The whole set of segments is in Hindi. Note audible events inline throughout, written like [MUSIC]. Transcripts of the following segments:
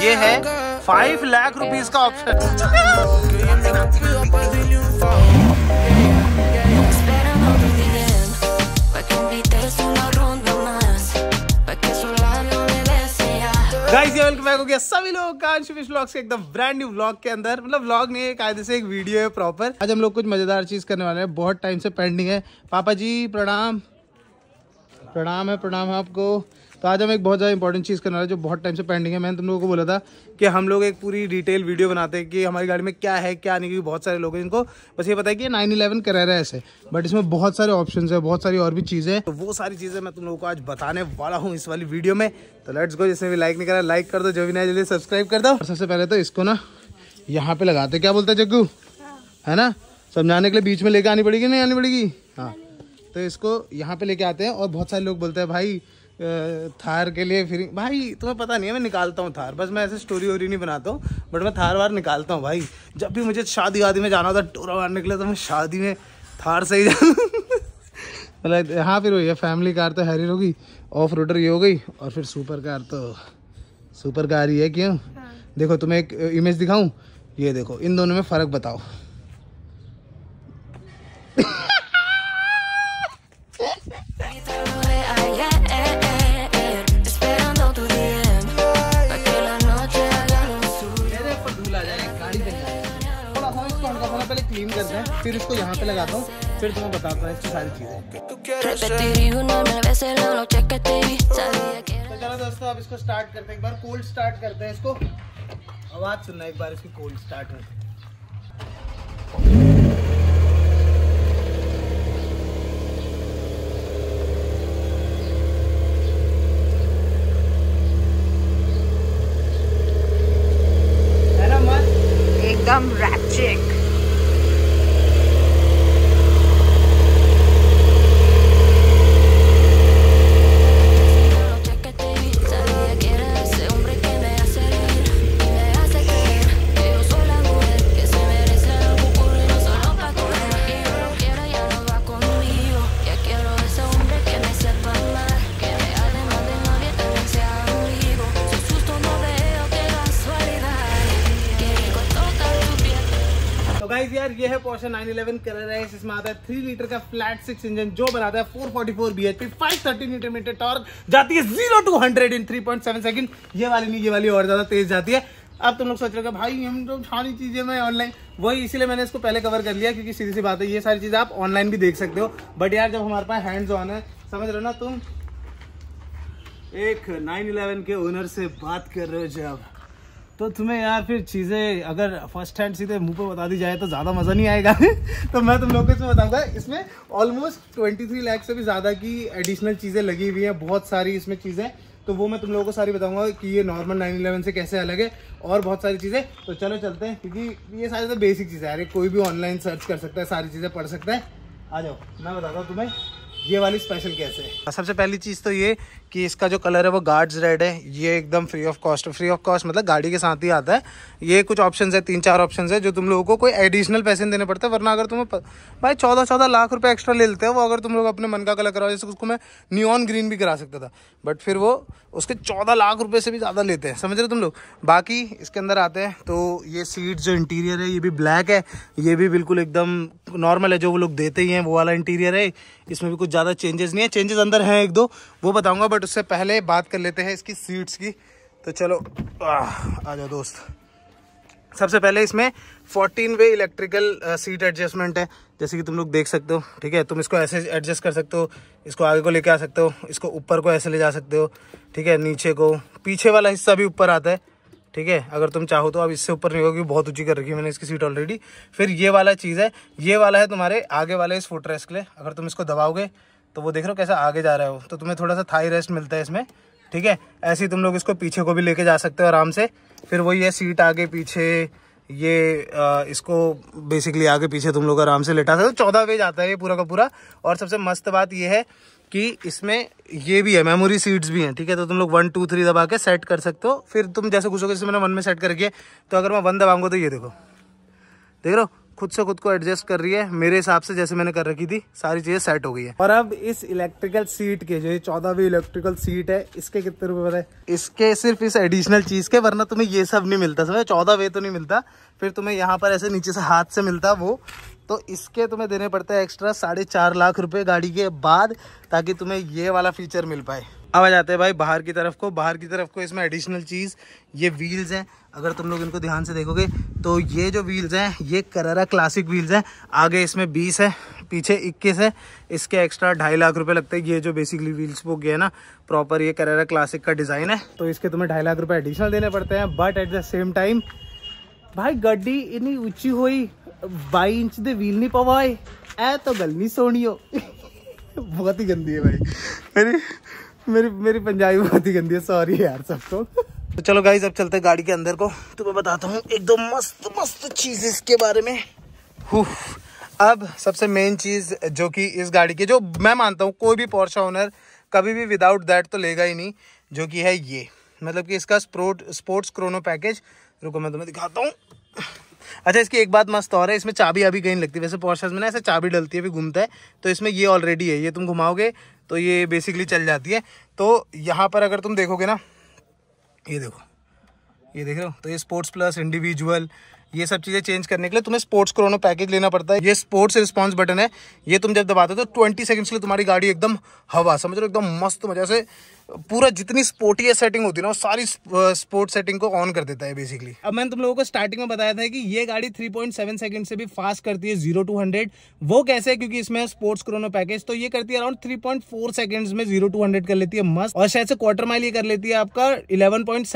ये है फाइव लाख रुपीज का ऑप्शन सभी लोगों का के एकदम ब्रांड न्यू व्लॉग के अंदर मतलब व्लॉग नहीं है कायदे से एक वीडियो है प्रॉपर आज हम लोग कुछ मजेदार चीज करने वाले हैं बहुत टाइम से पेंडिंग है पापा जी प्रणाम प्रणाम है प्रणाम है आपको तो आज हम एक बहुत ज़्यादा इंपॉर्टेंट चीज़ करने वाले जो बहुत टाइम से पेंडिंग है मैंने तुम लोगों को बोला था कि हम लोग एक पूरी डिटेल वीडियो बनाते हैं कि हमारी गाड़ी में क्या है क्या नहीं क्योंकि बहुत सारे लोग हैं इनको बस ये पता है कि नाइन इलेवन है ऐसे बट इसमें बहुत सारे ऑप्शन है बहुत सारी और भी चीज़ें तो वो सारी चीज़ें मैं तुम लोगों को आज बताने वाला हूँ इस वाली वीडियो में तो लेट्स गो जिसने भी लाइक नहीं करा लाइक कर दो जो भी नया जल्दी सब्सक्राइब कर दो सबसे पहले तो इसको ना यहाँ पे लगाते क्या बोलते हैं जग्गू हाँ। है ना समझाने के लिए बीच में लेके आनी पड़ेगी नहीं आनी पड़ेगी हाँ।, हाँ तो इसको यहाँ पे लेके आते हैं और बहुत सारे लोग बोलते हैं भाई थार के लिए फिर भाई तुम्हें पता नहीं है मैं निकालता हूँ थार बस मैं ऐसे स्टोरी वोरी नहीं बनाता हूँ बट मैं थार वार निकालता हूँ भाई जब भी मुझे शादी वादी में जाना होता टोरा वार के लिए तो मैं शादी में थार से ही [LAUGHS] मतलब हाँ फिर वही फैमिली कार तो हैरियर होगी ऑफ रोडर ये हो गई और फिर सुपर कार तो सुपर कार ही है क्यों हाँ। देखो तुम्हें एक इमेज दिखाऊं ये देखो इन दोनों में फ़र्क बताओ फिर इसको यहाँ पे लगाता हूँ फिर तुम्हें बताता हूँ इसकी सारी चीज़ें तो दोस्तों अब इसको स्टार्ट करते हैं एक बार कोल्ड स्टार्ट करते हैं इसको आवाज़ सुनना एक बार इसकी कोल्ड स्टार्ट करते हैं लीटर का फ्लैट सिक्स इंजन जो बनाता है 444 forty four B H P five thirty newton metre torque जाती है zero to hundred in three point seven second ये वाली नहीं ये वाली और ज्यादा तेज जाती है अब तुम लोग सोच रहे हो भाई हम तो सारी चीजें मैं ऑनलाइन वही इसीलिए मैंने इसको पहले कवर कर लिया क्योंकि सीधी सी बात है ये सारी चीजें आप ऑनलाइन भी देख सकते हो बट यार जब हमारे पास हैंड्स ऑन है समझ रहे हो ना तुम एक 911 के ओनर से बात कर रहे हो जब तो तुम्हें यार फिर चीज़ें अगर फर्स्ट हैंड सीधे मुंह पे बता दी जाए तो ज़्यादा मज़ा नहीं आएगा [LAUGHS] तो मैं तुम लोगों को बताऊंगा इसमें ऑलमोस्ट 23 लाख से भी ज़्यादा की एडिशनल चीज़ें लगी हुई हैं बहुत सारी इसमें चीज़ें तो वो मैं तुम लोगों को सारी बताऊंगा कि ये नॉर्मल नाइन इलेवन से कैसे अलग है और बहुत सारी चीज़ें तो चलो चलते हैं क्योंकि ये सारी तो बेसिक चीज़ें यार कोई भी ऑनलाइन सर्च कर सकता है सारी चीज़ें पढ़ सकता है आ जाओ मैं बताता हूँ तुम्हें ये वाली स्पेशल कैसे है हाँ, सबसे पहली चीज़ तो ये कि इसका जो कलर है वो गार्ड्स रेड है ये एकदम free of cost free of cost मतलब गाड़ी के साथ ही आता है ये कुछ ऑप्शंस है तीन चार ऑप्शंस है जो तुम लोगों को कोई एडिशनल पैसे देने पड़ते हैं वरना अगर तुम्हें प... भाई चौदह चौदह लाख रुपये एक्स्ट्रा ले लेते हैं वो अगर तुम लोग अपने मन का कलर कराओ जैसे उसको मैं न्यून ग्रीन भी करा सकता था बट फिर वो उसके चौदह लाख रुपये से भी ज़्यादा लेते हैं समझ रहे तुम लोग बाकी इसके अंदर आते हैं तो ये सीट जो इंटीरियर है ये भी ब्लैक है ये भी बिल्कुल एकदम नॉर्मल है जो वो लोग देते ही हैं वो वाला इंटीरियर है इसमें भी कुछ ज़्यादा चेंजेस नहीं है चेंजेस अंदर हैं एक दो वो बताऊँगा बट उससे पहले बात कर लेते हैं इसकी सीट्स की तो चलो आ जाओ दोस्त सबसे पहले इसमें fourteen way electrical seat adjustment है जैसे कि तुम लोग देख सकते हो ठीक है तुम इसको ऐसे एडजस्ट कर सकते हो इसको आगे को लेके आ सकते हो इसको ऊपर को ऐसे ले जा सकते हो ठीक है नीचे को पीछे वाला हिस्सा भी ऊपर आता है ठीक है अगर तुम चाहो तो अब इससे ऊपर नहीं होगी बहुत ऊंची कर रखी मैंने इसकी सीट ऑलरेडी फिर ये वाला चीज़ है ये वाला है तुम्हारे आगे वाले इस फुट रेस्ट के लिए अगर तुम इसको दबाओगे तो वो देख रहे हो कैसा आगे जा रहा है वो तो तुम्हें थोड़ा सा थाई रेस्ट मिलता है इसमें ठीक है ऐसे ही तुम लोग इसको पीछे को भी लेके जा सकते हो आराम से फिर वही है सीट आगे पीछे ये आ, इसको बेसिकली आगे पीछे तुम लोग आराम से लेटा सकते हो चौदह वेज आता है ये पूरा का पूरा और सबसे मस्त बात ये है कि इसमें ये भी है मेमोरी सीट्स भी हैं ठीक है तो तुम लोग वन टू थ्री दबा के सेट कर सकते हो फिर तुम जैसे घुसोगे जैसे मैंने वन में सेट करके तो अगर मैं वन दबाऊंगा तो ये देखो देख रहे खुद से खुद को एडजस्ट कर रही है मेरे हिसाब से जैसे मैंने कर रखी थी सारी चीज़ें सेट हो गई है और अब इस इलेक्ट्रिकल सीट के जो ये चौदहवीं इलेक्ट्रिकल सीट है इसके कितने रुपए बताए इसके सिर्फ इस एडिशनल चीज़ के वरना तुम्हें ये सब नहीं मिलता समझ चौदह वे तो नहीं मिलता फिर तुम्हें यहाँ पर ऐसे नीचे से हाथ से मिलता वो तो इसके तुम्हें देने पड़ते हैं एक्स्ट्रा साढ़े चार लाख रुपए गाड़ी के बाद ताकि तुम्हें ये वाला फीचर मिल पाए अब आ जाते हैं भाई बाहर की तरफ को बाहर की तरफ को इसमें एडिशनल चीज़ ये व्हील्स हैं अगर तुम लोग इनको ध्यान से देखोगे तो ये जो व्हील्स हैं ये करारा क्लासिक व्हील्स हैं आगे इसमें बीस है पीछे इक्कीस है इसके एक्स्ट्रा ढाई लाख रुपये लगते हैं ये जो बेसिकली व्हील्स बुक है ना प्रॉपर ये करारा क्लासिक का डिज़ाइन है तो इसके तुम्हें ढाई लाख रुपये एडिशनल देने पड़ते हैं but at the same time भाई गड्डी इतनी ऊँची हुई बाई इंच दे व्हील नहीं पवाए ऐ तो गल नहीं सोनी हो बहुत ही गंदी है भाई मेरी मेरी मेरी पंजाबी बहुत ही गंदी है सॉरी यार सबको तो।, तो चलो गाइज अब चलते हैं गाड़ी के अंदर को तो मैं बताता हूँ एक दो मस्त मस्त चीज़ इसके बारे में अब सबसे मेन चीज़ जो कि इस गाड़ी की जो मैं मानता हूँ कोई भी पोर्शा ओनर कभी भी विदाउट दैट तो लेगा ही नहीं जो कि है ये मतलब कि इसका स्पोर्ट स्पोर्ट्स क्रोनो पैकेज रुको मैं तुम्हें दिखाता हूँ अच्छा इसकी एक बात मस्त और है इसमें चाबी अभी कहीं लगती है वैसे पॉर्शर्स में ना ऐसे चाबी डलती है अभी घूमता है तो इसमें ये ऑलरेडी है ये तुम घुमाओगे तो ये बेसिकली चल जाती है तो यहाँ पर अगर तुम देखोगे ना ये देखो ये देख रहे हो तो ये स्पोर्ट्स प्लस इंडिविजुअल ये सब चीज़ें चेंज करने के लिए तुम्हें स्पोर्ट्स क्रोनो पैकेज लेना पड़ता है ये स्पोर्ट्स रिस्पॉन्स बटन है ये तुम जब दबाते हो तो ट्वेंटी सेकंड्स के लिए तुम्हारी गाड़ी एकदम हवा समझ लो एकदम मस्त मजा से पूरा जितनी स्पोर्टी सेटिंग होती है ना सारी स्पोर्ट सेटिंग को ऑन कर देता है बेसिकली अब मैंने तुम लोगों को स्टार्टिंग में बताया था कि ये गाड़ी 3.7 सेकंड से भी फास्ट करती है जीरो टू हंड्रेड वो कैसे है क्योंकि इसमें स्पोर्ट्स क्रोनो पैकेज तो ये करती है अराउंड 3.4 सेकंड में जीरो टू हंड्रेड कर लेती है मस्त और शायद से क्वार्टर माइल ये कर लेती है आपका इलेवन पॉइंट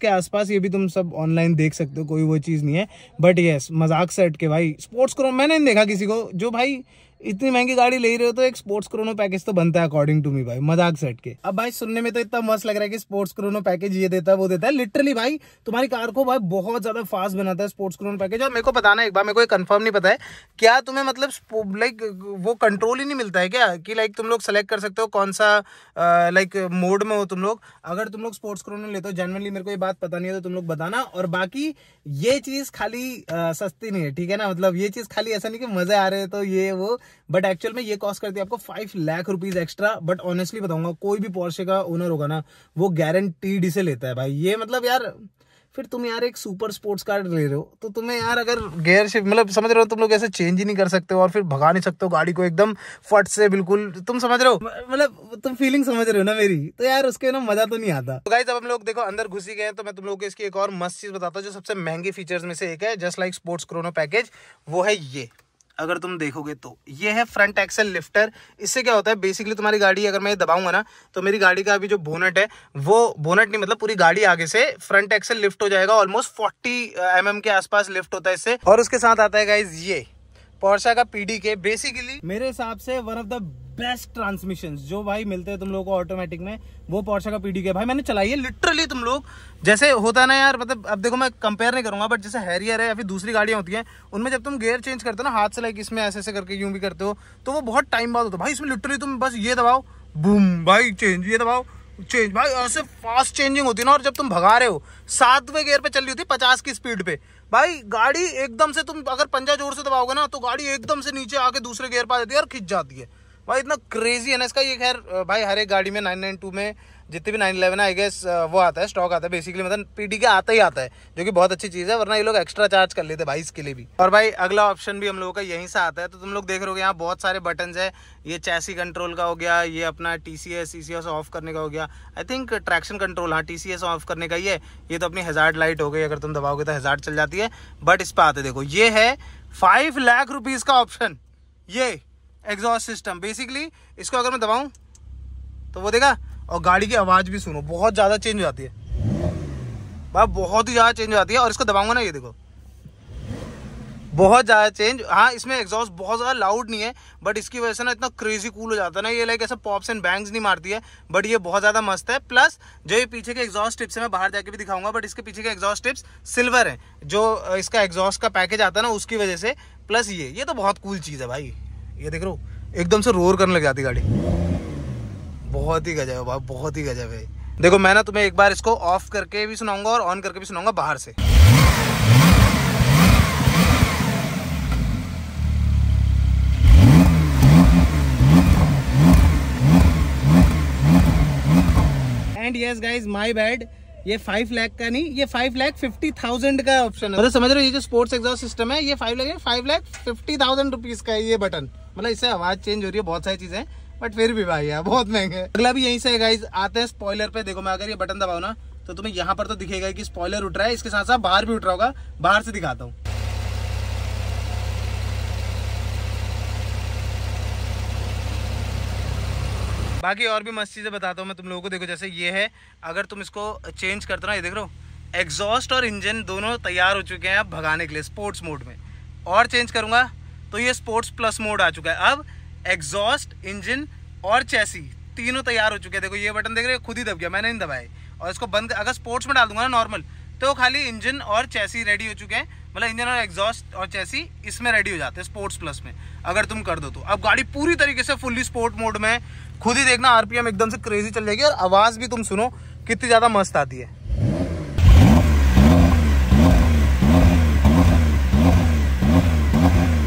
के आसपास ये भी तुम सब ऑनलाइन देख सकते हो कोई वो चीज़ नहीं है बट येस मजाक से हट के भाई स्पोर्ट्स क्रोम मैंने नहीं देखा किसी को जो भाई इतनी महंगी गाड़ी ले रहे हो तो एक स्पोर्ट्स क्रोनो पैकेज तो बनता है अकॉर्डिंग टू मी भाई मजाक सेट के अब भाई सुनने में तो इतना मस्त लग रहा है कि स्पोर्ट्स क्रोनो पैकेज ये देता है वो देता है लिटरली भाई तुम्हारी कार को भाई बहुत ज्यादा फास्ट बनाता है स्पोर्ट्स क्रोनो पैकेज और मेरे को बताना एक बार मेरे को कंफर्म नहीं पता है क्या तुम्हें मतलब लाइक वो कंट्रोल ही नहीं मिलता है क्या कि लाइक तुम लोग सेलेक्ट कर सकते हो कौन सा लाइक मोड में हो तुम लोग अगर तुम लोग स्पोर्ट्स क्रोनो लेते हो जनरली मेरे को ये बात पता नहीं है तो तुम लोग बताना और बाकी ये चीज खाली सस्ती नहीं है ठीक है ना मतलब ये चीज खाली ऐसा नहीं कि मजे आ रहे हैं तो ये वो बट एक्चुअल में ये कॉस्ट करती है आपको five lakh rupees extra but honestly बताऊंगा कोई भी पोर्शे का ओनर होगा ना वो गारंटीड से लेता है भाई ये मतलब यार फिर तुम यार एक सुपर स्पोर्ट्स कार ले रहे हो तो तुम्हें यार अगर गेयर शिफ्ट मतलब समझ रहे हो तुम लोग ऐसे चेंज ही नहीं कर सकते हो और फिर भगा नहीं सकते हो गाड़ी को एकदम फट से बिल्कुल तुम समझ रहे हो मतलब तुम फीलिंग समझ रहे हो ना मेरी तो यार उसके ना मजा तो नहीं आता तो गाइज अब हम लोग देखो अंदर घुसी गए तो मैं तुम लोग को इसकी एक और मस्त चीज बताता हूँ जो सबसे महंगे फीचर्स में से एक है just like sports chrono package वो है ये अगर तुम देखोगे तो ये है फ्रंट एक्सेल लिफ्टर इससे क्या होता है बेसिकली तुम्हारी गाड़ी अगर मैं दबाऊंगा ना तो मेरी गाड़ी का अभी जो बोनट है वो बोनट नहीं मतलब पूरी गाड़ी आगे से फ्रंट एक्सेल लिफ्ट हो जाएगा ऑलमोस्ट फोर्टी एम mm के आसपास लिफ्ट होता है इससे और उसके साथ आता है गाइज ये पोर्सा का पीडी के बेसिकली मेरे हिसाब से one of the best transmission जो भाई मिलते हैं तुम लोग को ऑटोमेटिक में वो पोर्शा का पीडी के भाई मैंने चलाई है लिटरली तुम लोग जैसे होता ना यार मतलब अब देखो मैं कंपेयर नहीं करूंगा बट जैसे हैरियर है या फिर दूसरी गाड़ियाँ होती हैं उनमें जब तुम गेयर चेंज करते हो ना हाथ से लाइक इसमें ऐसे ऐसे करके यूं भी करते हो तो वो बहुत टाइम बाद होता है भाई इसमें लिटरली तुम बस ये दबाओ बूम भाई चेंज ये दबाओ चेंज भाई ऐसे फास्ट चेंजिंग होती है ना और जब तुम भगा रहे हो सातवें गियर पे चल रही होती है पचास की स्पीड पे भाई गाड़ी एकदम से तुम अगर पंजा जोर से दबाओगे ना तो गाड़ी एकदम से नीचे आके दूसरे गियर पर आ जाती है और खिंच जाती है भाई इतना क्रेजी है ना इसका ये खैर भाई हर एक गाड़ी में नाइन नाइन टू में जितने भी नाइन इलेवन आई गेस वो आता है स्टॉक आता है बेसिकली मतलब पीडी के आता ही आता है जो कि बहुत अच्छी चीज़ है वरना ये लोग एक्स्ट्रा चार्ज कर लेते भाई इसके लिए भी और भाई अगला ऑप्शन भी हम लोगों का यहीं से आता है तो तुम लोग देख रहे हो यहाँ बहुत सारे बटन है ये चैसी कंट्रोल का हो गया ये अपना T C S C C S off करने का हो गया आई थिंक ट्रैक्शन कंट्रोल हाँ टी सी एस ऑफ करने का ही है ये तो अपनी हज़ार लाइट हो गई अगर तुम दबाओगे तो हज़ार चल जाती है बट इस पर आते देखो ये है फाइव लाख रुपीज़ का ऑप्शन ये एग्जॉस्ट सिस्टम बेसिकली इसको अगर मैं दबाऊँ तो वो देखा और गाड़ी की आवाज़ भी सुनो बहुत ज़्यादा चेंज हो जाती है भाई बहुत ही ज़्यादा चेंज हो जाती है और इसको दबाऊंगा ना ये देखो बहुत ज़्यादा चेंज हाँ इसमें एग्जॉस्ट बहुत ज़्यादा लाउड नहीं है बट इसकी वजह से ना इतना क्रेजी कूल हो जाता है ना ये लाइक ऐसा पॉप्स एंड बैंग्स नहीं मारती है बट ये बहुत ज़्यादा मस्त है प्लस जो ये पीछे के एग्जॉस्ट टिप्स है मैं बाहर जाके भी दिखाऊंगा बट इसके पीछे के एग्जॉस्ट टिप्स सिल्वर हैं जो इसका एग्जॉस्ट का पैकेज आता है ना उसकी वजह से प्लस ये ये तो बहुत कूल चीज़ है भाई ये देख रो एकदम से रोर करने लग जाती गाड़ी बहुत ही गजब है भाई बहुत ही गजब है देखो मैं ना तुम्हें एक बार इसको ऑफ करके भी सुनाऊंगा और ऑन करके भी सुनाऊंगा बाहर से and yes guys my bad ये फाइव लैख का नहीं ये फाइव लैख फिफ्टी थाउजेंड का ऑप्शन है मतलब समझ रहे हो ये जो स्पोर्ट्स एग्जॉस्ट सिस्टम है ये five lakh five lakh fifty thousand rupees का है ये बटन मतलब इससे आवाज चेंज हो रही है बहुत सारी चीजें बट फिर भी भाई यार बहुत महंगे अगला भी यहीं से है गाइज आते हैं स्पॉयलर पे देखो मैं अगर ये बटन दबाऊ ना तो तुम्हें यहाँ पर तो दिखेगा कि स्पॉयलर उठ रहा है इसके साथ साथ बाहर भी उठ रहा होगा बाहर से दिखाता हूँ बाकी और भी मस्त चीज़ें बताता हूँ मैं तुम लोगों को देखो जैसे ये है अगर तुम इसको चेंज करते ना ये देख रहे हो एग्जॉस्ट और इंजन दोनों तैयार हो चुके हैं अब भगाने के लिए स्पोर्ट्स मोड में और चेंज करूँगा तो ये स्पोर्ट्स प्लस मोड आ चुका है अब एग्जॉस्ट इंजन और चैसी तीनों तैयार हो चुके हैं देखो ये बटन देख रहे हो खुद ही दब गया मैंने नहीं दबाए और इसको बंद अगर स्पोर्ट्स में डाल दूंगा ना नॉर्मल तो खाली इंजन और चैसी रेडी हो चुके हैं मतलब इंजन और एग्जॉस्ट और चैसी इसमें रेडी हो जाते हैं स्पोर्ट्स प्लस में अगर तुम कर दो तो अब गाड़ी पूरी तरीके से फुल्ली स्पोर्ट मोड में खुद ही देखना आरपीएम एकदम से क्रेजी चल जाएगी और आवाज़ भी तुम सुनो कितनी ज़्यादा मस्त आती है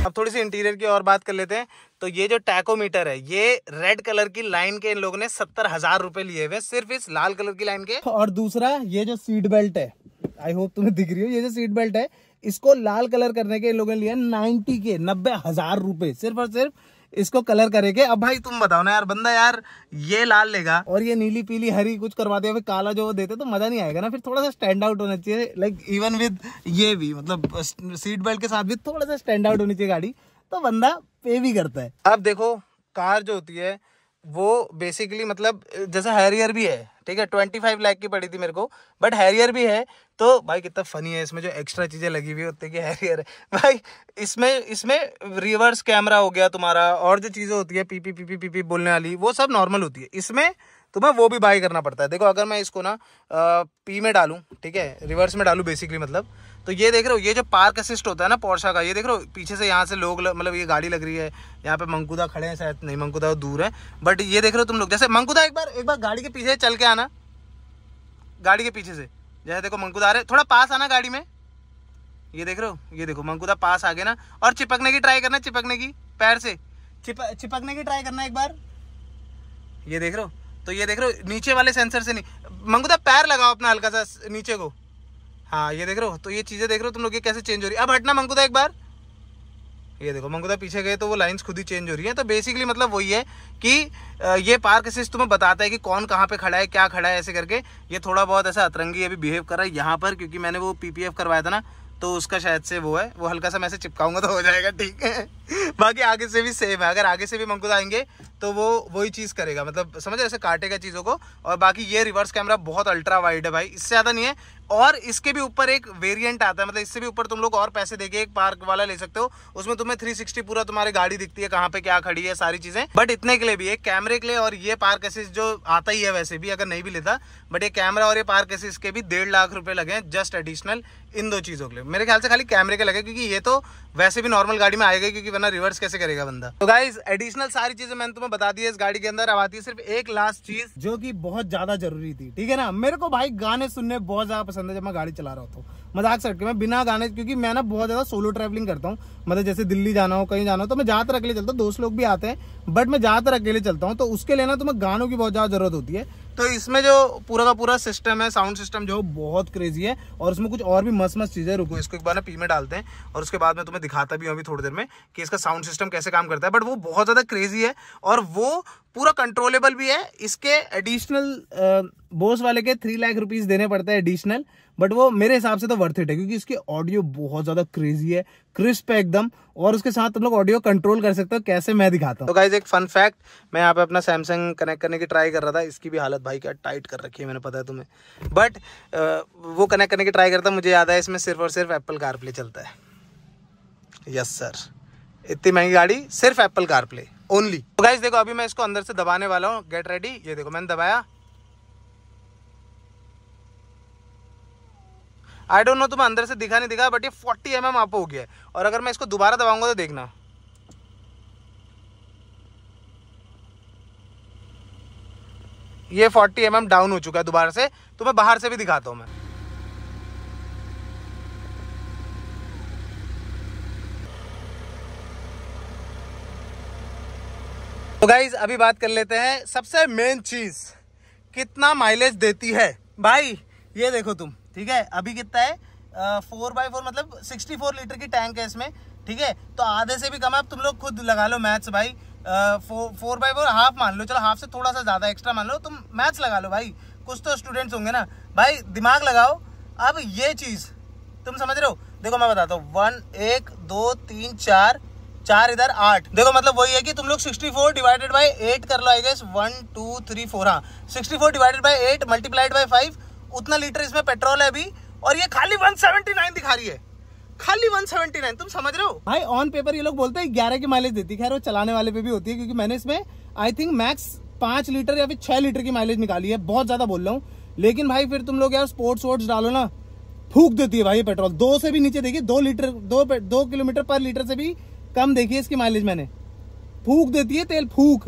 अब थोड़ी सी इंटीरियर की और बात कर लेते हैं तो ये जो टैकोमीटर है ये रेड कलर की लाइन के इन लोगों ने सत्तर हजार रुपए लिए हुए सिर्फ इस लाल कलर की लाइन के और दूसरा ये जो सीट बेल्ट है आई होप तुम्हें दिख रही हो ये जो सीट बेल्ट है इसको लाल कलर करने के लोगों ने लिया नाइनटी के नब्बे हजार रुपए सिर्फ और सिर्फ इसको कलर करेंगे अब भाई तुम बताओ ना यार बंदा यार ये लाल लेगा और ये नीली पीली हरी कुछ करवा दिया फिर काला जो देते तो मजा नहीं आएगा ना फिर थोड़ा सा स्टैंड आउट होना चाहिए लाइक इवन विद ये भी मतलब सीट बेल्ट के साथ भी थोड़ा सा स्टैंड आउट होनी चाहिए गाड़ी तो बंदा पे भी करता है अब देखो कार जो होती है वो बेसिकली मतलब जैसे हरियर भी है ठीक है ट्वेंटी फाइव लाख की पड़ी थी मेरे को बट हैरियर भी है तो भाई कितना फनी है इसमें जो एक्स्ट्रा चीज़ें लगी हुई होती है कि हैरियर है भाई इसमें इसमें रिवर्स कैमरा हो गया तुम्हारा और जो चीज़ें होती है पीपी पीपी पीपी बोलने वाली वो सब नॉर्मल होती है इसमें तुम्हें वो भी बाई करना पड़ता है देखो अगर मैं इसको ना पी में डालूँ ठीक है रिवर्स में डालूँ बेसिकली मतलब तो ये देख रहे हो ये जो पार्क असिस्ट होता है ना पोर्शा का ये देख रहे हो पीछे से यहाँ से लोग मतलब ये गाड़ी लग रही है यहाँ पे मंकुदा खड़े हैं शायद नहीं मंकुदा तो दूर है बट ये देख रहे हो तुम लोग जैसे मंकुदा एक बार एक बार गाड़ी के पीछे चल के आना गाड़ी के पीछे से जैसे देखो मंकुदा आ रहे थोड़ा पास आना गाड़ी में ये देख रहे हो ये देखो मंकुदा पास आ गया ना और चिपकने की ट्राई करना चिपकने की पैर से चिप चिपकने की ट्राई करना एक बार ये देख रहे हो तो ये देख रहे हो नीचे वाले सेंसर से नहीं मंगूदा पैर लगाओ अपना हल्का सा नीचे को हाँ ये देख रहे हो तो ये चीज़ें देख रहे हो तुम लोग ये कैसे चेंज हो रही है अब हटना मंगूदा एक बार ये देखो मंगूदा पीछे गए तो वो लाइंस खुद ही चेंज हो रही है तो बेसिकली मतलब वही है कि ये पार्क सिस्ट तुम्हें बताता है कि कौन कहाँ पे खड़ा है क्या खड़ा है ऐसे करके ये थोड़ा बहुत ऐसा अतरंगी अभी बिहेव कर रहा है यहाँ पर क्योंकि मैंने वो पीपीएफ करवाया था ना तो उसका शायद से वो है वो हल्का सा मैं चिपकाऊंगा तो हो जाएगा ठीक है [LAUGHS] बाकी आगे से भी सेम है अगर आगे से भी मंगूदा आएंगे तो वो वही चीज़ करेगा मतलब समझ ऐसे काटेगा चीज़ों को और बाकी ये रिवर्स कैमरा बहुत अल्ट्रा वाइड है भाई इससे ज़्यादा नहीं है और इसके भी ऊपर एक वेरिएंट आता है मतलब इससे भी ऊपर तुम लोग और पैसे देके एक पार्क वाला ले सकते हो उसमें तुम्हें 360 पूरा तुम्हारी गाड़ी दिखती है कहाँ पे क्या खड़ी है सारी चीज़ें बट इतने के लिए भी एक कैमरे के लिए और ये पार्क ऐसे जो आता ही है वैसे भी अगर नहीं भी लेता बट ये कैमरा और ये पार्क ऐसे इसके भी डेढ़ लाख रुपये लगे हैं जस्ट एडिशनल इन दो चीज़ों के लिए मेरे ख्याल से खाली कैमरे के लगे क्योंकि ये तो वैसे भी नॉर्मल गाड़ी में आएगा क्योंकि वरना रिवर्स कैसे करेगा बंदा तो गाइज एडिशनल सारी चीज़ें मैंने तुम्हें बता दिया है इस गाड़ी के अंदर अब आती है सिर्फ एक लास्ट चीज जो की बहुत ज्यादा जरूरी थी ठीक है ना मेरे को भाई गाने सुनने बहुत ज्यादा पसंद है जब मैं गाड़ी चला रहा हूँ मजाक से रखे मैं बिना गाने क्योंकि मैं ना बहुत ज़्यादा सोलो ट्रैवलिंग करता हूँ मतलब जैसे दिल्ली जाना हो कहीं जाना हो तो मैं ज़्यादातर अकेले चलता हूँ दोस्त लोग भी आते हैं बट मैं ज़्यादातर अकेले चलता हूँ तो उसके लिए ना तो मैं गानों की बहुत ज़्यादा ज़रूरत होती है तो इसमें जो पूरा का पूरा सिस्टम है साउंड सिस्टम जो बहुत क्रेजी है और उसमें कुछ और भी मस्त मस्त चीज़ें रुको इसको एक बार ना पी में डालते हैं और उसके बाद मैं तुम्हें दिखाता भी हूँ अभी थोड़ी देर में कि इसका साउंड सिस्टम कैसे काम करता है बट वो बहुत ज़्यादा क्रेजी है और वो पूरा कंट्रोलेबल भी है इसके एडिशनल बोस वाले के थ्री लाख रुपीज देने पड़ते हैं एडिशनल बट वो मेरे हिसाब से तो वर्थ इट है क्योंकि इसकी ऑडियो बहुत ज्यादा क्रेजी है क्रिस्प है एकदम और उसके साथ तुम लोग ऑडियो कंट्रोल कर सकते हो कैसे मैं दिखाता हूँ तो गाइज एक फन फैक्ट मैं यहाँ पे अपना सैमसंग कनेक्ट करने की ट्राई कर रहा था इसकी भी हालत भाई क्या टाइट कर रखी है मैंने पता है तुम्हें बट वो कनेक्ट करने की ट्राई करता मुझे याद है इसमें सिर्फ और सिर्फ एप्पल कार चलता है यस सर इतनी महंगी गाड़ी सिर्फ एप्पल कार ओनली तो गाइज देखो अभी मैं इसको अंदर से दबाने वाला हूँ गेट रेडी ये देखो मैंने दबाया आई डोंट नो तुम्हें अंदर से दिखा नहीं दिखा बट ये फोर्टी एम एम आप हो गया है और अगर मैं इसको दोबारा दबाऊंगा तो देखना ये फोर्टी एम एम डाउन हो चुका है दोबारा से तो मैं बाहर से भी दिखाता हूँ मैं तो गाइज अभी बात कर लेते हैं सबसे मेन चीज कितना माइलेज देती है भाई ये देखो तुम ठीक है अभी कितना है फोर बाई फोर मतलब सिक्सटी फोर लीटर की टैंक है इसमें ठीक है तो आधे से भी कम है अब तुम लोग खुद लगा लो मैथ्स भाई फोर बाई फोर हाफ मान लो चलो हाफ से थोड़ा सा ज़्यादा एक्स्ट्रा मान लो तुम मैथ्स लगा लो भाई कुछ तो स्टूडेंट्स होंगे ना भाई दिमाग लगाओ अब ये चीज़ तुम समझ रहे हो देखो मैं बताता हूँ वन एक दो तीन चार चार इधर आठ देखो मतलब वही है कि तुम लोग sixty four divided by eight कर लो I guess one two three four हाँ sixty four divided by eight multiplied by five उतना लीटर इसमें पेट्रोल है अभी और ये खाली 179 दिखा रही है खाली 179 तुम समझ रहे हो भाई ऑन पेपर ये लोग बोलते हैं ग्यारह की माइलेज देती खैर वो चलाने वाले पे भी होती है क्योंकि मैंने इसमें आई थिंक मैक्स पांच लीटर या फिर छह लीटर की माइलेज निकाली है बहुत ज्यादा बोल रहा हूँ लेकिन भाई फिर तुम लोग यार स्पोर्ट्स वोट्स डालो ना फूक देती है भाई पेट्रोल दो से भी नीचे देखिए दो लीटर दो दो किलोमीटर पर लीटर से भी कम देखिए इसकी माइलेज मैंने फूक देती है तेल फूक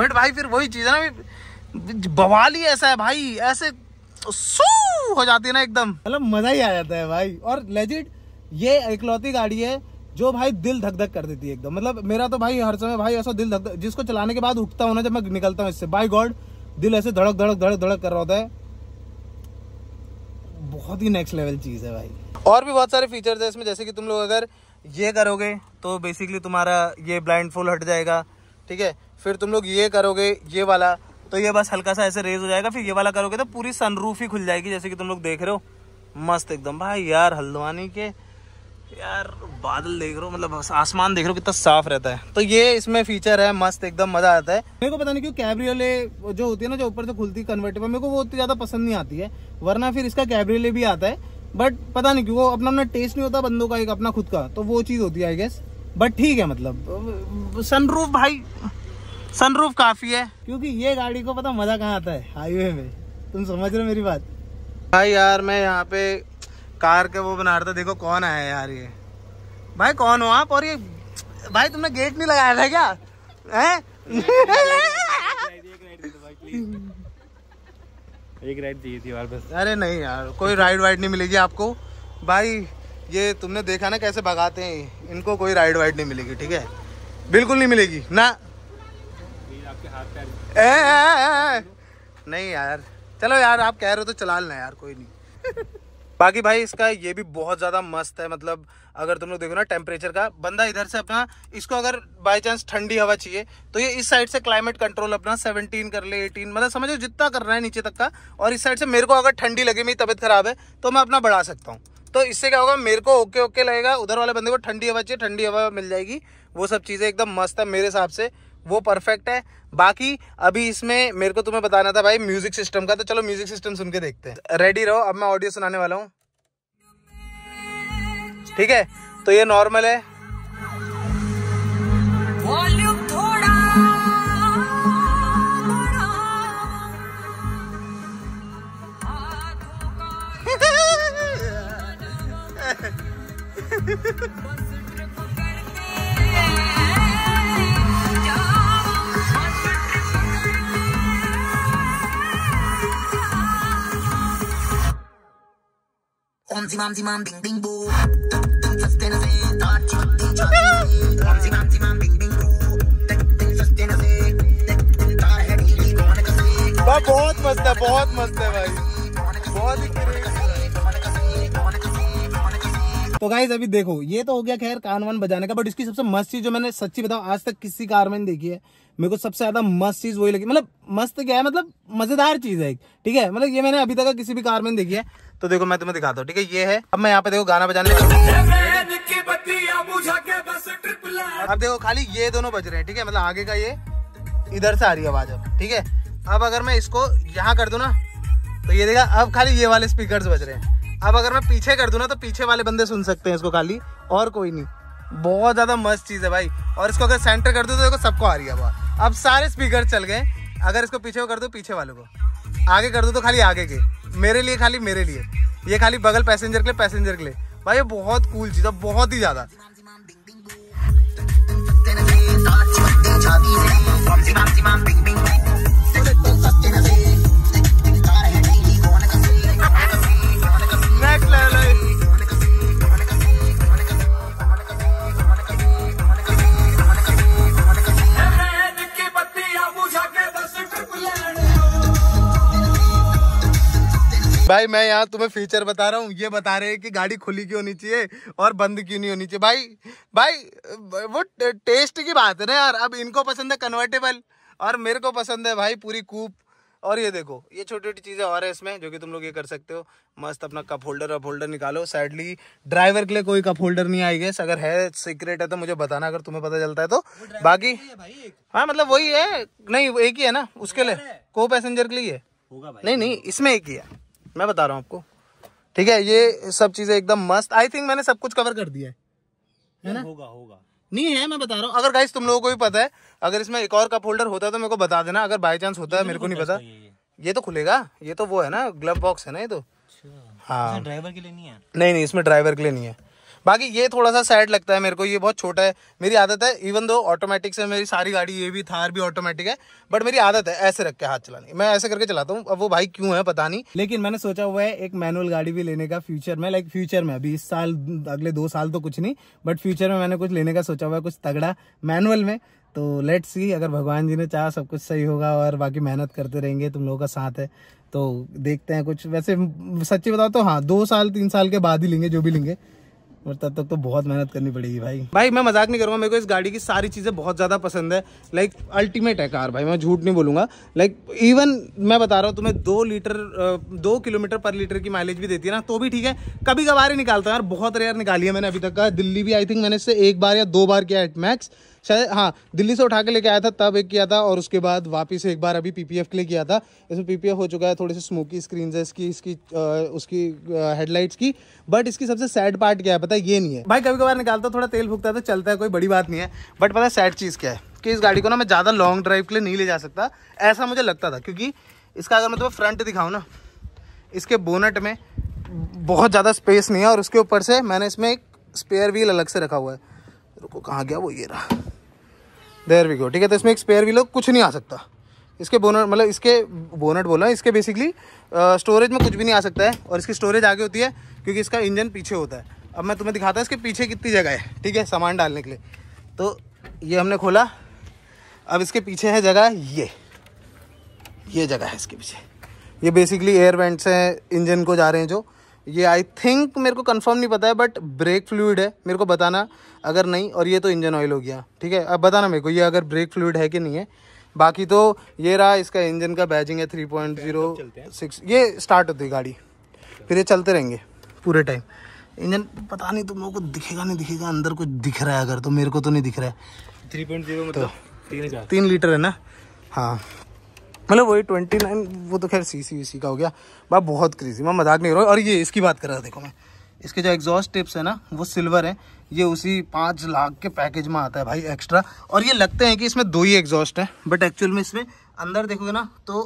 बट भाई फिर वही चीज है ना बवाल ही ऐसा है भाई ऐसे हो जाती है ना एकदम मतलब मजा ही आ जाता है भाई और लेजिट ये इकलौती गाड़ी है जो भाई दिल धक धक कर देती है एकदम मतलब मेरा तो भाई हर समय भाई ऐसा दिल धक जिसको चलाने के बाद उठता हूँ ना जब मैं निकलता हूँ इससे बाई गॉड दिल ऐसे धड़क धड़क धड़क धड़क कर रहा होता है बहुत ही नेक्स्ट लेवल चीज़ है भाई और भी बहुत सारे फीचर्स है इसमें जैसे कि तुम लोग अगर ये करोगे तो बेसिकली तुम्हारा ये ब्लाइंड फुल हट जाएगा ठीक है फिर तुम लोग ये करोगे ये वाला तो ये बस हल्का सा ऐसे रेज हो जाएगा फिर ये वाला करोगे तो पूरी सनरूफ ही खुल जाएगी जैसे कि तुम लोग देख रहे हो मस्त एकदम भाई यार हल्द्वानी के यार बादल देख रहे हो मतलब आसमान देख रहे हो कितना साफ रहता है तो ये इसमें फीचर है मस्त एकदम मजा आता है मेरे को पता नहीं क्यों कैबरियोले जो होती है ना जो ऊपर से खुलती कन्वर्टेबल मेरे को वो उतनी ज्यादा पसंद नहीं आती है वरना फिर इसका कैबरियोले भी आता है बट पता नहीं क्यों वो अपना अपना टेस्ट नहीं होता बंदों का एक अपना खुद का तो वो चीज होती है आई गेस बट ठीक है मतलब सनरूफ भाई सनरूफ काफी है क्योंकि ये गाड़ी को पता मजा कहाँ आता है हाईवे में तुम समझ रहे हो मेरी बात भाई यार मैं यहाँ पे कार के वो बना रहा था देखो कौन आया यार ये भाई कौन हो आप और ये भाई तुमने गेट नहीं लगाया था क्या है एक राइड दी थी बस अरे नहीं यार कोई राइड वाइड नहीं मिलेगी आपको भाई ये तुमने देखा ना कैसे भगाते हैं इनको कोई राइड वाइड नहीं मिलेगी ठीक है बिल्कुल नहीं मिलेगी ना ए, ए, ए, नहीं यार चलो यार आप कह रहे हो तो चला लेना यार कोई नहीं बाकी भाई इसका ये भी बहुत ज़्यादा मस्त है मतलब अगर तुम लोग देखो ना टेम्परेचर का बंदा इधर से अपना इसको अगर बाई चांस ठंडी हवा चाहिए तो ये इस साइड से क्लाइमेट कंट्रोल अपना 17 कर ले 18 मतलब समझो जितना कर रहा है नीचे तक का और इस साइड से मेरे को अगर ठंडी लगे मेरी तबीयत खराब है तो मैं अपना बढ़ा सकता हूँ तो इससे क्या होगा मेरे को ओके ओके लगेगा उधर वाले बंदे को ठंडी हवा चाहिए ठंडी हवा मिल जाएगी वो सब चीज़ें एकदम मस्त है मेरे हिसाब से वो परफेक्ट है बाकी अभी इसमें मेरे को तुम्हें बताना था भाई म्यूजिक सिस्टम का तो चलो म्यूजिक सिस्टम सुन के देखते हैं रेडी रहो अब मैं ऑडियो सुनाने वाला हूँ ठीक है तो ये नॉर्मल है [LAUGHS] बहुत मस्त है बहुत मस्त है भाई बहुत ही तो गाइज अभी देखो ये तो हो गया खैर कान वान बजाने का बट इसकी सबसे मस्त चीज जो मैंने सच्ची बताओ आज तक किसी कार में देखी है मेरे को सबसे ज्यादा मस्त चीज वही लगी मतलब मस्त क्या है मतलब मजेदार चीज है ठीक है मतलब ये मैंने अभी तक किसी भी कार में देखी है तो देखो मैं तुम्हें दिखाता हूँ ठीक है ये है अब मैं यहाँ पे देखो गाना बजाने अब देखो खाली ये दोनों बज रहे हैं ठीक है मतलब आगे का ये इधर से आ रही आवाज अब ठीक है अब अगर मैं इसको यहाँ कर दू ना तो ये देखा अब खाली ये वाले स्पीकर बज रहे हैं अब अगर मैं पीछे कर दू ना तो पीछे वाले बंदे सुन सकते हैं इसको खाली और कोई नहीं बहुत ज़्यादा मस्त चीज़ है भाई और इसको अगर सेंटर कर दू तो देखो सबको आ रही है अब सारे स्पीकर चल गए अगर इसको पीछे कर दो पीछे वालों को आगे कर दो तो खाली आगे के मेरे लिए खाली मेरे लिए ये खाली बगल पैसेंजर के लिए पैसेंजर के लिए भाई ये बहुत कूल चीज़ है बहुत ही ज़्यादा भाई मैं यहाँ तुम्हें फीचर बता रहा हूँ ये बता रहे हैं कि गाड़ी खुली क्यों होनी चाहिए और बंद क्यों नहीं होनी चाहिए भाई भाई वो टेस्ट की बात है ना यार अब इनको पसंद है कन्वर्टेबल और मेरे को पसंद है भाई पूरी कूप और ये देखो ये छोटी छोटी चीज़ें और है इसमें जो कि तुम लोग ये कर सकते हो मस्त अपना कप होल्डर और होल्डर निकालो सैडली ड्राइवर के लिए कोई कप होल्डर नहीं आई गेस अगर है सीक्रेट है तो मुझे बताना अगर तुम्हें पता चलता है तो बाकी हाँ मतलब वही है नहीं एक ही है ना उसके लिए को पैसेंजर के लिए होगा नहीं नहीं इसमें एक ही है मैं बता रहा हूँ आपको ठीक है ये सब चीजें एकदम मस्त आई थिंक मैंने सब कुछ कवर कर दिया है ना होगा होगा नहीं है मैं बता रहा हूँ अगर गाइस तुम लोगों को भी पता है अगर इसमें एक और कप होल्डर होता है तो मेरे को बता देना अगर बाई चांस होता है तो मेरे को नहीं पता ये तो खुलेगा ये तो वो है ना ग्लव बॉक्स है ना ये तो अच्छा। हाँ ड्राइवर के लिए नहीं है नहीं नहीं इसमें ड्राइवर के लिए नहीं है बाकी ये थोड़ा सा सैड लगता है मेरे को ये बहुत छोटा है मेरी आदत है इवन दो ऑटोमेटिक से मेरी सारी गाड़ी ये भी थार भी ऑटोमेटिक है बट मेरी आदत है ऐसे रख के हाथ चलाने मैं ऐसे करके चलाता हूँ अब वो भाई क्यों है पता नहीं लेकिन मैंने सोचा हुआ है एक मैनुअल गाड़ी भी लेने का फ्यूचर में लाइक फ्यूचर में अभी इस साल अगले दो साल तो कुछ नहीं बट फ्यूचर में मैंने कुछ लेने का सोचा हुआ है कुछ तगड़ा मैनुअल में तो लेट्स सी अगर भगवान जी ने चाहा सब कुछ सही होगा और बाकी मेहनत करते रहेंगे तुम लोगों का साथ है तो देखते हैं कुछ वैसे सच्ची बताओ तो हाँ दो साल तीन साल के बाद ही लेंगे जो भी लेंगे और तब तक तो बहुत मेहनत करनी पड़ेगी भाई भाई मैं मजाक नहीं करूंगा मेरे को इस गाड़ी की सारी चीज़ें बहुत ज़्यादा पसंद है लाइक अल्टीमेट है कार भाई मैं झूठ नहीं बोलूंगा लाइक इवन मैं बता रहा हूँ तुम्हें दो लीटर दो किलोमीटर पर लीटर की माइलेज भी देती है ना तो भी ठीक है कभी कभार ही निकालता हूँ यार बहुत रेयर निकाली है मैंने अभी तक का दिल्ली भी आई थिंक मैंने इससे एक बार या दो बार किया एट मैक्स शायद हाँ दिल्ली से उठा के लेके आया था तब एक किया था और उसके बाद वापस एक बार अभी पीपीएफ के लिए किया था इसमें पीपीएफ हो चुका है थोड़ी सी स्मोकी स्क्रीन है इसकी इसकी आ, उसकी हेडलाइट्स की बट इसकी सबसे सैड पार्ट क्या है पता है ये नहीं है भाई कभी कभार निकालता थोड़ा तेल फूकता तो चलता है कोई बड़ी बात नहीं है बट पता है सैड चीज़ क्या है कि इस गाड़ी को ना मैं ज़्यादा लॉन्ग ड्राइव के लिए नहीं ले जा सकता ऐसा मुझे लगता था क्योंकि इसका अगर मैं तुम्हें फ्रंट दिखाऊँ ना इसके बोनट में बहुत ज़्यादा स्पेस नहीं है और उसके ऊपर से मैंने इसमें एक स्पेयर व्हील अलग से रखा हुआ है रुको कहाँ गया वो ये रहा देर वी गो ठीक है तो इसमें एक स्पेयर व्हील कुछ नहीं आ सकता इसके बोनट मतलब इसके बोनट बोला इसके बेसिकली स्टोरेज में कुछ भी नहीं आ सकता है और इसकी स्टोरेज आगे होती है क्योंकि इसका इंजन पीछे होता है अब मैं तुम्हें दिखाता हूँ इसके पीछे कितनी जगह है ठीक है सामान डालने के लिए तो ये हमने खोला अब इसके पीछे है जगह ये ये जगह है इसके पीछे ये बेसिकली एयर वेंट्स हैं इंजन को जा रहे हैं जो ये आई थिंक मेरे को कंफर्म नहीं पता है बट ब्रेक फ्लूड है मेरे को बताना अगर नहीं और ये तो इंजन ऑयल हो गया ठीक है अब बताना मेरे को ये अगर ब्रेक फ्लूड है कि नहीं है बाकी तो ये रहा इसका इंजन का बैजिंग है थ्री पॉइंट जीरो सिक्स ये स्टार्ट होती है गाड़ी फिर ये चलते रहेंगे पूरे टाइम इंजन पता नहीं तुम तो लोग को दिखेगा नहीं दिखेगा अंदर कुछ दिख रहा है अगर तो मेरे को तो नहीं दिख रहा है थ्री पॉइंट जीरो तीन लीटर है ना हाँ मतलब वही ट्वेंटी नाइन वो तो खैर सी सी सी का हो गया बा बहुत क्रेजी मैं मजाक नहीं रहा और ये इसकी बात कर रहा देखो मैं इसके जो एग्जॉस्ट टिप्स है ना वो सिल्वर है ये उसी पाँच लाख के पैकेज में आता है भाई एक्स्ट्रा और ये लगते हैं कि इसमें दो ही एग्जॉस्ट है बट एक्चुअल में इसमें अंदर देखोगे ना तो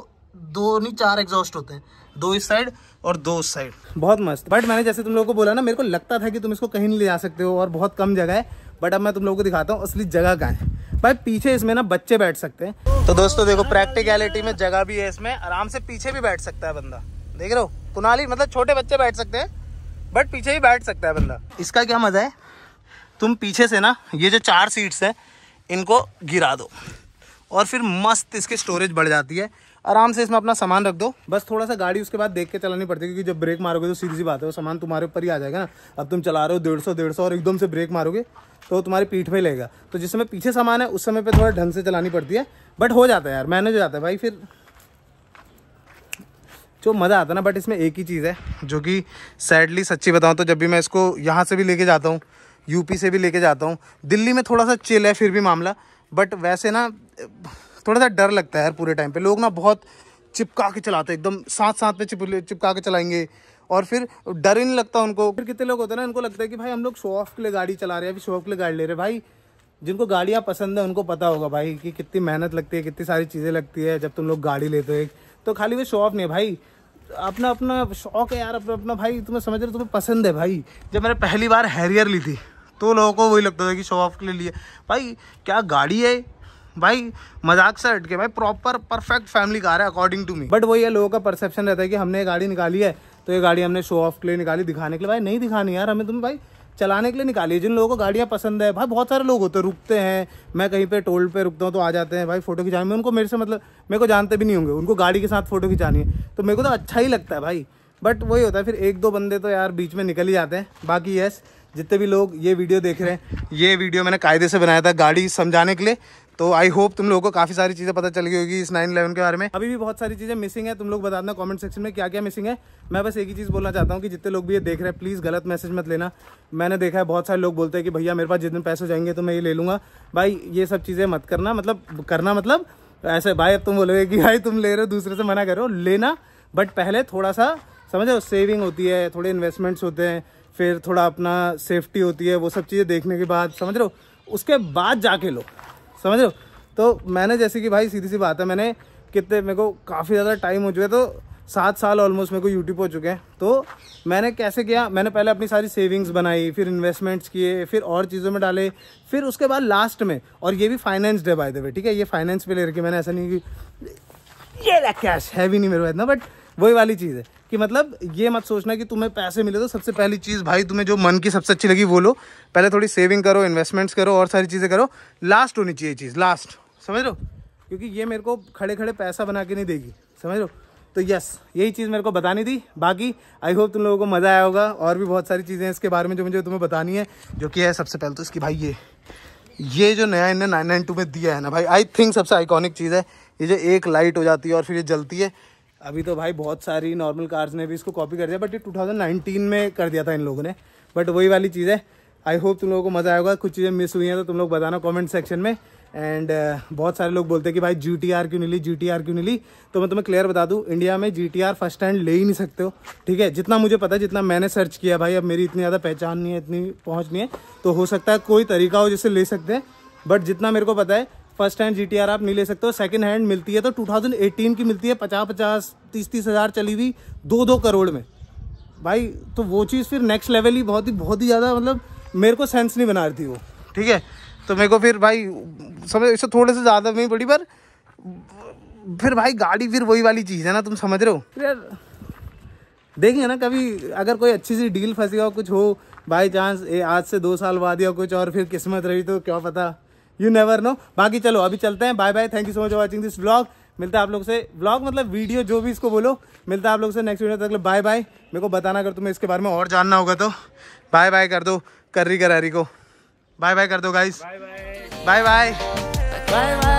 दो नहीं चार एग्जॉस्ट होते हैं दो इस साइड और दो उस साइड बहुत मस्त बट मैंने जैसे तुम लोगों को बोला ना मेरे को लगता था कि तुम इसको कहीं नहीं ले जा सकते हो और बहुत कम जगह है बट अब मैं तुम लोगों को दिखाता हूँ असली जगह कहाँ है भाई पीछे इसमें ना बच्चे बैठ सकते हैं तो दोस्तों देखो प्रैक्टिकलिटी में जगह भी है इसमें आराम से पीछे भी बैठ सकता है बंदा देख रहे हो कुनाली मतलब छोटे बच्चे बैठ सकते हैं बट पीछे ही बैठ सकता है बंदा इसका क्या मज़ा है तुम पीछे से ना ये जो चार सीट्स हैं इनको गिरा दो और फिर मस्त इसकी स्टोरेज बढ़ जाती है आराम से इसमें अपना सामान रख दो बस थोड़ा सा गाड़ी उसके बाद देख के चलानी पड़ती है क्योंकि जब ब्रेक मारोगे तो सीधी सी बात है वो सामान तुम्हारे ऊपर ही आ जाएगा ना अब तुम चला रहे हो डेढ़ सौ डेढ़ सौ और एकदम से ब्रेक मारोगे तो तुम्हारी पीठ में लेगा तो जिस समय पीछे सामान है उस समय पर थोड़ा ढंग से चलानी पड़ती है बट हो जाता है यार मैनेज हो जाता है भाई फिर जो मज़ा आता है ना बट इसमें एक ही चीज़ है जो कि सैडली सच्ची बताऊँ तो जब भी मैं इसको यहाँ से भी लेके जाता हूँ यूपी से भी लेके जाता हूँ दिल्ली में थोड़ा सा चिल है फिर भी मामला बट वैसे ना थोड़ा सा डर लगता है यार पूरे टाइम पे लोग ना बहुत चिपका के चलाते हैं एकदम साथ साथ में चिपका के चलाएंगे और फिर डर ही नहीं लगता उनको फिर कितने लोग होते हैं ना इनको लगता है कि भाई हम लोग शो ऑफ के लिए गाड़ी चला रहे हैं अभी शो ऑफ के लिए गाड़ी ले रहे हैं भाई जिनको गाड़ियाँ पसंद है उनको पता होगा भाई कि कितनी मेहनत लगती है कितनी सारी चीज़ें लगती है जब तुम लोग गाड़ी लेते हो तो खाली वो शो ऑफ नहीं है भाई अपना अपना शौक है यार अपना अपना भाई तुम्हें समझ रहे हो तुम्हें पसंद है भाई जब मैंने पहली बार हैरियर ली थी तो लोगों को वही लगता था कि शो ऑफ के लिए लिए भाई क्या गाड़ी है भाई मजाक से हट के भाई प्रॉपर परफेक्ट फैमिली कार है अकॉर्डिंग टू मी बट वही है लोगों का परसेप्शन रहता है कि हमने गाड़ी निकाली है तो ये गाड़ी हमने शो ऑफ के लिए निकाली दिखाने के लिए भाई नहीं दिखानी यार हमें तुम भाई चलाने के लिए निकाली जिन लोगों को गाड़ियाँ पसंद है भाई बहुत सारे लोग होते हैं रुकते हैं मैं कहीं पे टोल पे रुकता हूँ तो आ जाते हैं भाई फोटो खिंचाने में उनको मेरे से मतलब मेरे को जानते भी नहीं होंगे उनको गाड़ी के साथ फोटो खिंचानी है तो मेरे को तो अच्छा ही लगता है भाई बट वही होता है फिर एक दो बंदे तो यार बीच में निकल ही जाते हैं बाकी यस जितने भी लोग ये वीडियो देख रहे हैं ये वीडियो मैंने कायदे से बनाया था गाड़ी समझाने के लिए तो आई होप तुम लोगों को काफी सारी चीजें पता चल गई होगी इस नाइन इलेवन के बारे में अभी भी बहुत सारी चीजें मिसिंग है तुम लोग बता देना कमेंट सेक्शन में क्या क्या मिसिंग है मैं बस एक ही चीज बोलना चाहता हूँ कि जितने लोग भी ये देख रहे हैं प्लीज गलत मैसेज मत लेना मैंने देखा है बहुत सारे लोग बोलते हैं कि भैया मेरे पास जितने पैसे जाएंगे तो मैं ये ले लूंगा भाई ये सब चीजें मत करना मतलब करना मतलब ऐसे भाई अब तुम बोलोगे कि भाई तुम ले रहे हो दूसरे से मना करो लेना बट पहले थोड़ा सा समझो सेविंग होती है थोड़े इन्वेस्टमेंट्स होते हैं फिर थोड़ा अपना सेफ्टी होती है वो सब चीज़ें देखने के बाद समझ रहे हो उसके बाद जाके लो समझ रहे हो तो मैंने जैसे कि भाई सीधी सी बात है मैंने कितने मेरे को काफ़ी ज़्यादा टाइम हो चुका है तो सात साल ऑलमोस्ट मेरे को यूट्यूब हो चुके हैं तो मैंने कैसे किया मैंने पहले अपनी सारी सेविंग्स बनाई फिर इन्वेस्टमेंट्स किए फिर और चीज़ों में डाले फिर उसके बाद लास्ट में और ये भी फाइनेंस डे बाय द वे ठीक है ये फाइनेंस पे ले रखी मैंने ऐसा नहीं कि ये कैश है भी नहीं मेरे को इतना बट वही वाली चीज़ है कि मतलब ये मत सोचना कि तुम्हें पैसे मिले तो सबसे पहली चीज़ भाई तुम्हें जो मन की सबसे अच्छी लगी वो लो पहले थोड़ी सेविंग करो इन्वेस्टमेंट्स करो और सारी चीज़ें करो लास्ट होनी चाहिए चीज़ लास्ट समझ लो क्योंकि ये मेरे को खड़े खड़े पैसा बना के नहीं देगी समझ लो तो यस यही चीज़ मेरे को बतानी थी बाकी आई होप तुम लोगों को मज़ा आया होगा और भी बहुत सारी चीज़ें इसके बारे में जो मुझे तुम्हें बतानी है जो कि है सबसे पहले तो इसकी भाई ये ये जो नया इन्हें नाइन नाइन टू में दिया है ना भाई आई थिंक सबसे आइकॉनिक चीज़ है ये जो एक लाइट हो जाती है और फिर ये जलती है अभी तो भाई बहुत सारी नॉर्मल कार्स ने भी इसको कॉपी कर दिया बट ये 2019 में कर दिया था इन लोगों ने बट वही वाली चीज़ है आई होप तुम लोगों को मज़ा आएगा कुछ चीज़ें मिस हुई हैं तो तुम लोग बताना कमेंट सेक्शन में एंड uh, बहुत सारे लोग बोलते हैं कि भाई जी टी आर क्यों नहीं ली जी टी आर क्यों नहीं ली तो मैं तुम्हें क्लियर बता दूँ इंडिया में G T R first hand ले ही नहीं सकते हो ठीक है जितना मुझे पता है जितना मैंने सर्च किया भाई अब मेरी इतनी ज़्यादा पहचान नहीं है इतनी पहुँच नहीं है तो हो सकता है कोई तरीका हो जिससे ले सकते हैं बट जितना मेरे को पता है फर्स्ट हैंड जी आप नहीं ले सकते हो सेकेंड हैंड मिलती है तो 2018 की मिलती है पचास पचास तीस तीस हज़ार चली हुई दो दो करोड़ में भाई तो वो चीज़ फिर नेक्स्ट लेवल ही बहुत ही बहुत ही ज़्यादा मतलब मेरे को सेंस नहीं बना रही थी वो ठीक है तो मेरे को फिर भाई समझ इससे थोड़े से ज़्यादा में पड़ी पर फिर भाई गाड़ी फिर वही वाली चीज़ है ना तुम समझ रहे हो यार देखिए ना कभी अगर कोई अच्छी सी डील फंसी हो कुछ हो बाई चांस आज से दो साल बाद या कुछ और फिर किस्मत रही तो क्या पता यू नेवर नो बाकी चलो अभी चलते हैं bye bye thank you so much watching this blog मिलता है आप लोग से ब्लॉग मतलब वीडियो जो भी इसको बोलो मिलता है आप लोग से नेक्स्ट वीडियो तक बाय बाय मेरे को बताना अगर तुम्हें इसके बारे में और जानना होगा तो बाय बाय कर दो कर्री करारी को बाय बाय कर दो guys bye bye bye bye